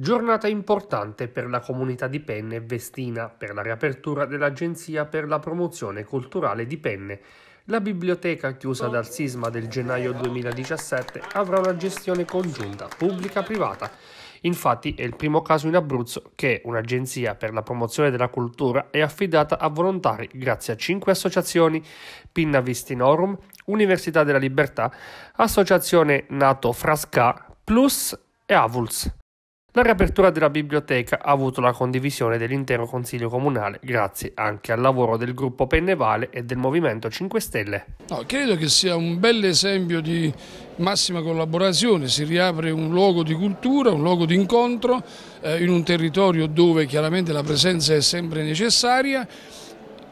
Giornata importante per la comunità di Penne e Vestina per la riapertura dell'Agenzia per la promozione culturale di Penne. La biblioteca, chiusa dal sisma del gennaio 2017, avrà una gestione congiunta pubblica-privata. Infatti è il primo caso in Abruzzo che un'agenzia per la promozione della cultura è affidata a volontari grazie a cinque associazioni Pinna Vistinorum, Università della Libertà, Associazione Nato Frasca, Plus e Avuls. La riapertura della biblioteca ha avuto la condivisione dell'intero Consiglio Comunale, grazie anche al lavoro del gruppo Pennevale e del Movimento 5 Stelle. No, credo che sia un bel esempio di massima collaborazione, si riapre un luogo di cultura, un luogo di incontro eh, in un territorio dove chiaramente la presenza è sempre necessaria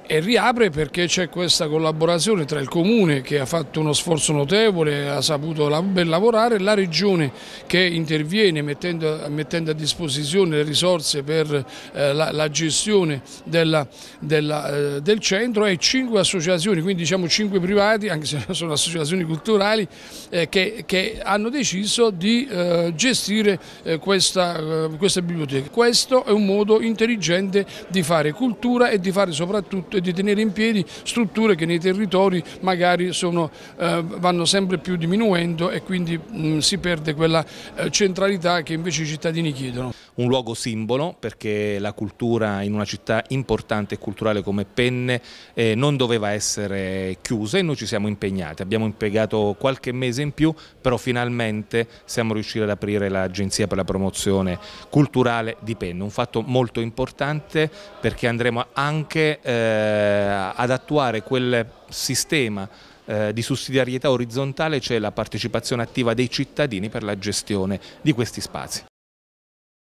e riapre perché c'è questa collaborazione tra il Comune che ha fatto uno sforzo notevole, ha saputo ben lavorare, la Regione che interviene mettendo, mettendo a disposizione le risorse per eh, la, la, gestione della, della, eh, del centro e cinque associazioni, quindi diciamo cinque privati, anche se sono associazioni culturali, eh, che, che, hanno deciso di eh, gestire eh, questa, eh, questa biblioteca. Questo è un modo intelligente di fare cultura e di fare soprattutto e di tenere in piedi strutture che nei territori magari sono, eh, vanno sempre più diminuendo e quindi mh, mm, si perde quella eh, centralità che invece i cittadini chiedono. Un luogo simbolo perché la cultura in una città importante e culturale come Penne eh, non doveva essere chiusa e noi ci siamo impegnati, abbiamo impiegato qualche mese in più però finalmente siamo riusciti ad aprire l'Agenzia per la promozione culturale di Penne, un fatto molto importante perché andremo anche eh, eh, ad attuare quel sistema eh, di sussidiarietà orizzontale c'è cioè la partecipazione attiva dei cittadini per la gestione di questi spazi.